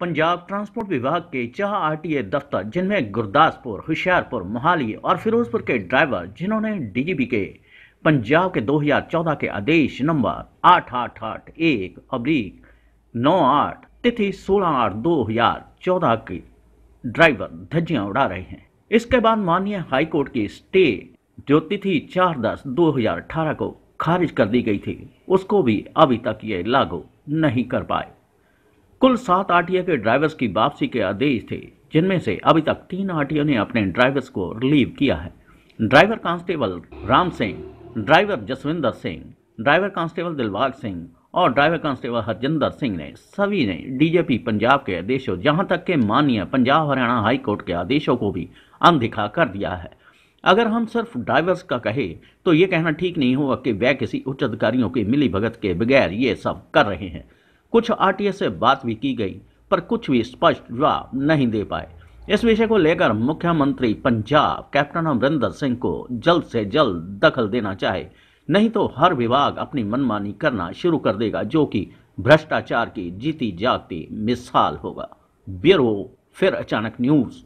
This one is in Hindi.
पंजाब ट्रांसपोर्ट विभाग के चाह आरटीए दफ्तर जिनमें गुरदासपुर होशियारपुर मोहाली और फिरोजपुर के ड्राइवर जिन्होंने डीजीपी के पंजाब के 2014 के आदेश नंबर आठ आठ आठ एक अब्रीक नौ आठ तिथि सोलह आठ दो हजार चौदह के ड्राइवर धज्जियां उड़ा रहे हैं इसके बाद माननीय हाईकोर्ट की स्टे जो तिथि चार दस दो हजार अठारह को खारिज कर दी गई थी उसको भी अभी तक ये लागू नहीं कर पाए कुल सात आरटीओ के ड्राइवर्स की वापसी के आदेश थे जिनमें से अभी तक तीन आरटीओ ने अपने ड्राइवर्स को रिलीव किया है driver constable Ram Singh driver Jaswinder Singh driver constable Dilbagh Singh और ड्राइवर कांस्टेबल हरजिंदर सिंह ने सभी ने डीजीपी पंजाब के आदेशों जहां तक के माननीय पंजाब हरियाणा हाई कोर्ट के आदेशों को भी अनदिखा कर दिया है अगर हम सिर्फ ड्राइवर्स का कहे तो ये कहना ठीक नहीं होगा कि वह किसी उच्च अधिकारियों की मिली भगत के बगैर ये सब कर रहे हैं कुछ आरटीए से बात भी की गई पर कुछ भी स्पष्ट जवाब नहीं दे पाए इस विषय को लेकर मुख्यमंत्री पंजाब कैप्टन अमरिंदर सिंह को जल्द से जल्द दखल देना चाहे नहीं तो हर विभाग अपनी मनमानी करना शुरू कर देगा जो कि भ्रष्टाचार की जीती जागती मिसाल होगा ब्यूरो फिर अचानक न्यूज़